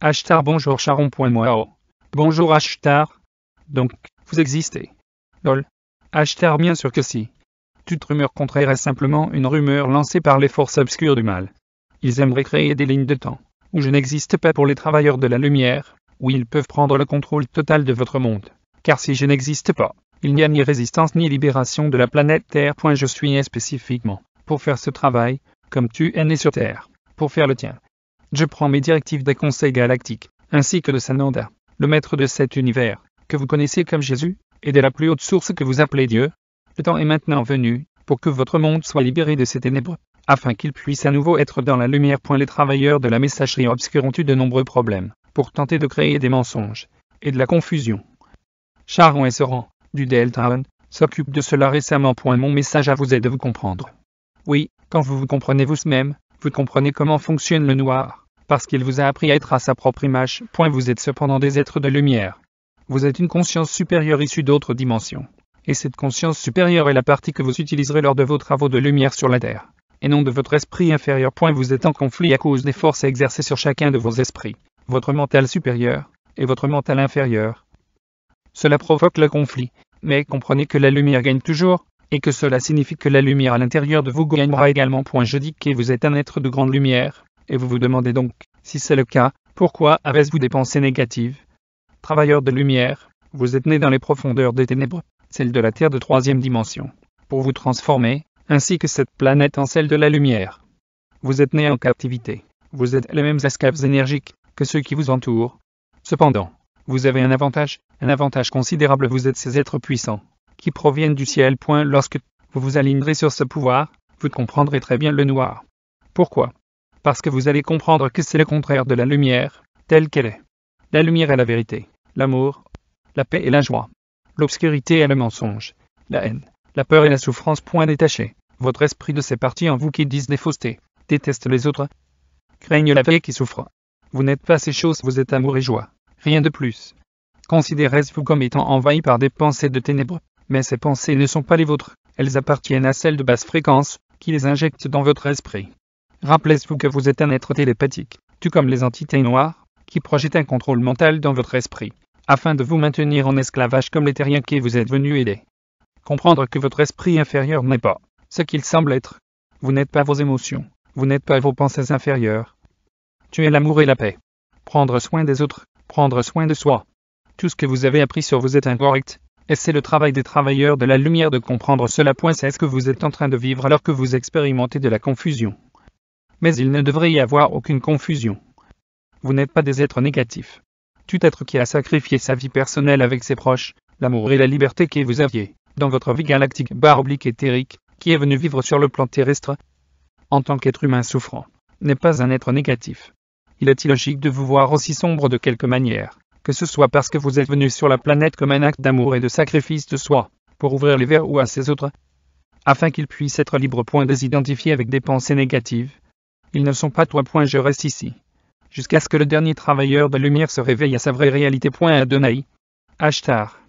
Ashtar bonjour charon.moi. Bonjour Ashtar. Donc, vous existez. Lol. Ashtar bien sûr que si. Toute rumeur contraire est simplement une rumeur lancée par les forces obscures du mal. Ils aimeraient créer des lignes de temps, où je n'existe pas pour les travailleurs de la lumière, où ils peuvent prendre le contrôle total de votre monde. Car si je n'existe pas, il n'y a ni résistance ni libération de la planète Terre. Je suis né spécifiquement pour faire ce travail, comme tu es né sur Terre, pour faire le tien. Je prends mes directives des conseils galactiques, ainsi que de Sananda, le maître de cet univers, que vous connaissez comme Jésus, et de la plus haute source que vous appelez Dieu. Le temps est maintenant venu, pour que votre monde soit libéré de ces ténèbres, afin qu'il puisse à nouveau être dans la lumière. Point les travailleurs de la messagerie obscurent eu de nombreux problèmes, pour tenter de créer des mensonges, et de la confusion. Charon et Soran, du Delta s'occupent de cela récemment. Point mon message à vous est de vous comprendre. Oui, quand vous vous comprenez vous-même, vous comprenez comment fonctionne le noir, parce qu'il vous a appris à être à sa propre image. Point, vous êtes cependant des êtres de lumière. Vous êtes une conscience supérieure issue d'autres dimensions. Et cette conscience supérieure est la partie que vous utiliserez lors de vos travaux de lumière sur la Terre, et non de votre esprit inférieur. Point, vous êtes en conflit à cause des forces exercées sur chacun de vos esprits, votre mental supérieur et votre mental inférieur. Cela provoque le conflit, mais comprenez que la lumière gagne toujours, et que cela signifie que la lumière à l'intérieur de vous gagnera également. Point je dis que vous êtes un être de grande lumière, et vous vous demandez donc, si c'est le cas, pourquoi avez-vous des pensées négatives Travailleurs de lumière, vous êtes nés dans les profondeurs des ténèbres, celle de la Terre de troisième dimension, pour vous transformer, ainsi que cette planète en celle de la lumière. Vous êtes nés en captivité, vous êtes les mêmes esclaves énergiques que ceux qui vous entourent. Cependant, vous avez un avantage, un avantage considérable, vous êtes ces êtres puissants, qui proviennent du ciel. Lorsque vous vous alignerez sur ce pouvoir, vous comprendrez très bien le noir. Pourquoi Parce que vous allez comprendre que c'est le contraire de la lumière, telle qu'elle est. La lumière est la vérité, l'amour, la paix et la joie. L'obscurité est le mensonge, la haine, la peur et la souffrance. Point détaché. Votre esprit de ces parties en vous qui disent des faussetés, détestent les autres, craignent la paix qui souffre. Vous n'êtes pas ces choses, vous êtes amour et joie, rien de plus. Considérez-vous comme étant envahi par des pensées de ténèbres, mais ces pensées ne sont pas les vôtres, elles appartiennent à celles de basse fréquence, qui les injectent dans votre esprit. Rappelez-vous que vous êtes un être télépathique, tout comme les entités noires, qui projettent un contrôle mental dans votre esprit, afin de vous maintenir en esclavage comme les terriens qui vous êtes venus aider. Comprendre que votre esprit inférieur n'est pas ce qu'il semble être. Vous n'êtes pas vos émotions, vous n'êtes pas vos pensées inférieures. Tu es l'amour et la paix. Prendre soin des autres, prendre soin de soi. Tout ce que vous avez appris sur vous est incorrect, et c'est le travail des travailleurs de la lumière de comprendre cela. C'est ce que vous êtes en train de vivre alors que vous expérimentez de la confusion. Mais il ne devrait y avoir aucune confusion. Vous n'êtes pas des êtres négatifs. Tout être qui a sacrifié sa vie personnelle avec ses proches, l'amour et la liberté que vous aviez, dans votre vie galactique barre oblique éthérique, qui est venu vivre sur le plan terrestre, en tant qu'être humain souffrant, n'est pas un être négatif. Il est illogique de vous voir aussi sombre de quelque manière que ce soit parce que vous êtes venu sur la planète comme un acte d'amour et de sacrifice de soi, pour ouvrir les verres ou à ces autres, afin qu'ils puissent être libres. Point identifiés avec des pensées négatives. Ils ne sont pas toi. Point je reste ici. Jusqu'à ce que le dernier travailleur de lumière se réveille à sa vraie réalité. Point Adonai. Ashtar.